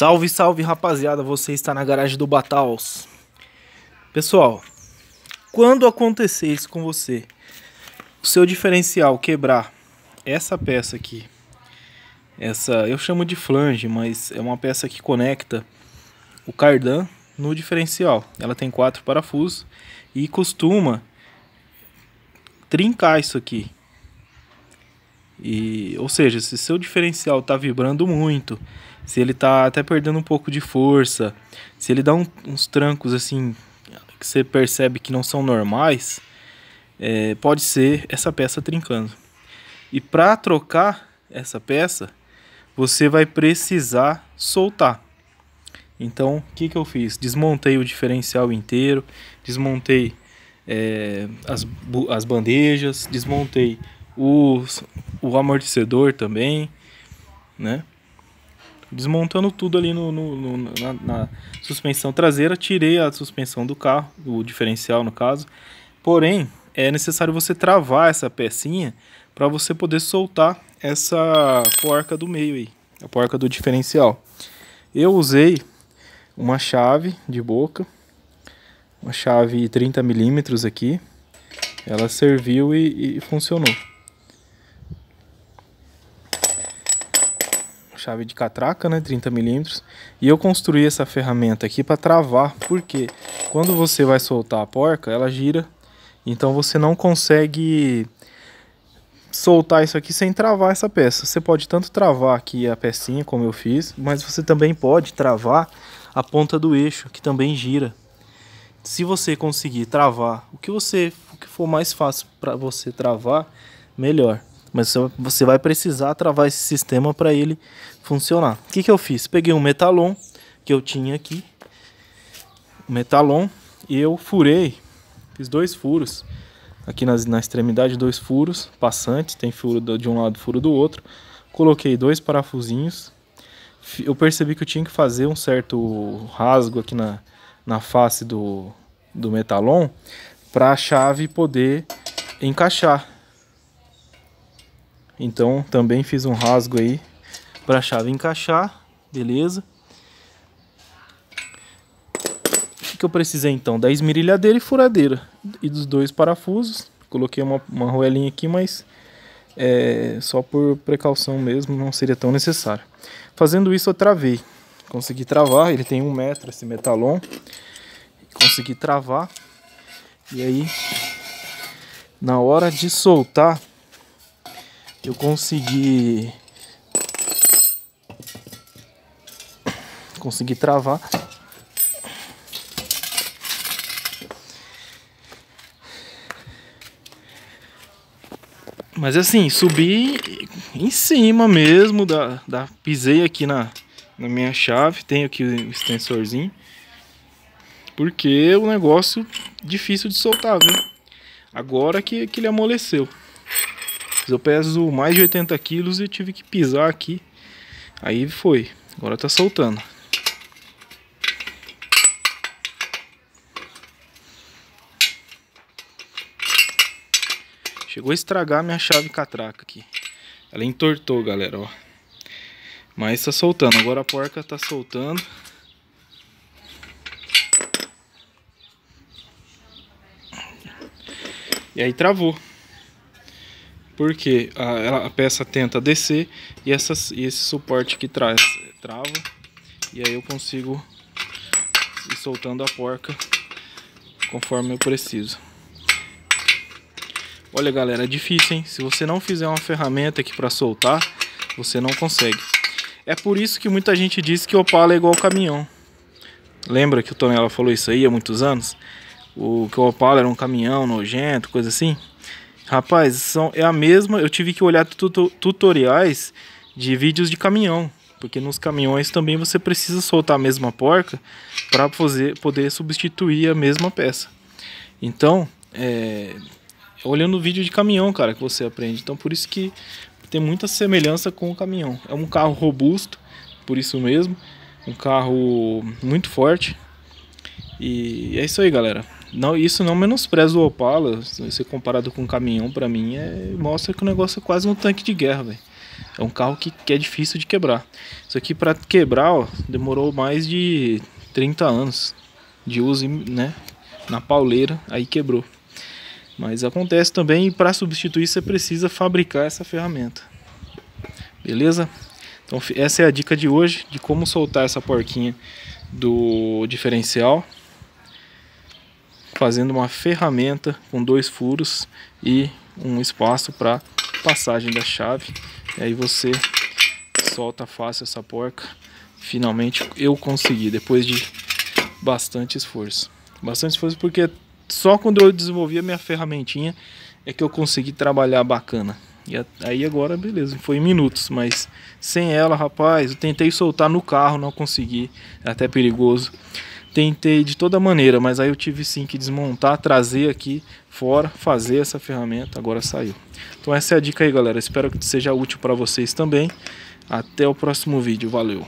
Salve, salve rapaziada, você está na garagem do Bataus. Pessoal, quando acontecer isso com você, o seu diferencial quebrar essa peça aqui, essa eu chamo de flange, mas é uma peça que conecta o cardan no diferencial. Ela tem quatro parafusos e costuma trincar isso aqui. E, ou seja, se seu diferencial está vibrando muito, se ele está até perdendo um pouco de força, se ele dá um, uns trancos assim que você percebe que não são normais, é, pode ser essa peça trincando. E para trocar essa peça, você vai precisar soltar. Então, o que, que eu fiz? Desmontei o diferencial inteiro, desmontei é, as, as bandejas, desmontei o, o amortecedor também, né? Desmontando tudo ali no, no, no na, na, suspensão traseira, tirei a suspensão do carro, o diferencial no caso. Porém, é necessário você travar essa pecinha para você poder soltar essa porca do meio aí, a porca do diferencial. Eu usei uma chave de boca, uma chave 30 milímetros aqui, ela serviu e, e funcionou. chave de catraca, né, 30 milímetros, e eu construí essa ferramenta aqui para travar, porque quando você vai soltar a porca, ela gira, então você não consegue soltar isso aqui sem travar essa peça. Você pode tanto travar aqui a pecinha, como eu fiz, mas você também pode travar a ponta do eixo, que também gira. Se você conseguir travar, o que você o que for mais fácil para você travar, melhor. Mas você vai precisar travar esse sistema para ele funcionar. O que, que eu fiz? Peguei um metalon que eu tinha aqui. Metalon. E eu furei. Fiz dois furos. Aqui nas, na extremidade, dois furos passantes. Tem furo de um lado, furo do outro. Coloquei dois parafusinhos. Eu percebi que eu tinha que fazer um certo rasgo aqui na, na face do, do metalon para a chave poder encaixar então também fiz um rasgo aí para a chave encaixar, beleza? O que eu precisei então? Da esmerilhadeira e furadeira e dos dois parafusos. Coloquei uma, uma roelinha aqui, mas é, só por precaução mesmo, não seria tão necessário. Fazendo isso eu travei, consegui travar, ele tem um metro esse metalon, consegui travar. E aí, na hora de soltar, eu consegui consegui travar mas assim subi em cima mesmo da, da pisei aqui na, na minha chave tenho aqui o extensorzinho porque o negócio difícil de soltar viu agora que, que ele amoleceu eu peso mais de 80 quilos e tive que pisar aqui. Aí foi. Agora tá soltando. Chegou a estragar minha chave catraca aqui. Ela entortou, galera, ó. Mas tá soltando. Agora a porca tá soltando. E aí travou porque a, a peça tenta descer e, essas, e esse suporte que traz trava e aí eu consigo ir soltando a porca conforme eu preciso. Olha galera, é difícil, hein? Se você não fizer uma ferramenta aqui para soltar, você não consegue. É por isso que muita gente diz que Opala é igual caminhão. Lembra que o Tonela falou isso aí há muitos anos? O que o Opala era um caminhão nojento, coisa assim? Rapaz, são, é a mesma. Eu tive que olhar tutoriais de vídeos de caminhão. Porque nos caminhões também você precisa soltar a mesma porca para poder substituir a mesma peça. Então, é, olhando o vídeo de caminhão, cara, que você aprende. Então, por isso que tem muita semelhança com o caminhão. É um carro robusto, por isso mesmo. Um carro muito forte. E é isso aí, galera. Não, isso não menospreza o Opala, Se comparado com um caminhão para mim é mostra que o negócio é quase um tanque de guerra, velho. É um carro que, que é difícil de quebrar. Isso aqui para quebrar, ó, demorou mais de 30 anos de uso, né, na pauleira, aí quebrou. Mas acontece também e para substituir você precisa fabricar essa ferramenta. Beleza? Então essa é a dica de hoje de como soltar essa porquinha do diferencial fazendo uma ferramenta com dois furos e um espaço para passagem da chave. E aí você solta fácil essa porca. Finalmente eu consegui, depois de bastante esforço. Bastante esforço porque só quando eu desenvolvi a minha ferramentinha é que eu consegui trabalhar bacana. E aí agora, beleza, foi em minutos, mas sem ela, rapaz, eu tentei soltar no carro, não consegui, é até perigoso. Tentei de toda maneira, mas aí eu tive sim que desmontar, trazer aqui fora, fazer essa ferramenta, agora saiu. Então essa é a dica aí, galera. Espero que seja útil para vocês também. Até o próximo vídeo. Valeu!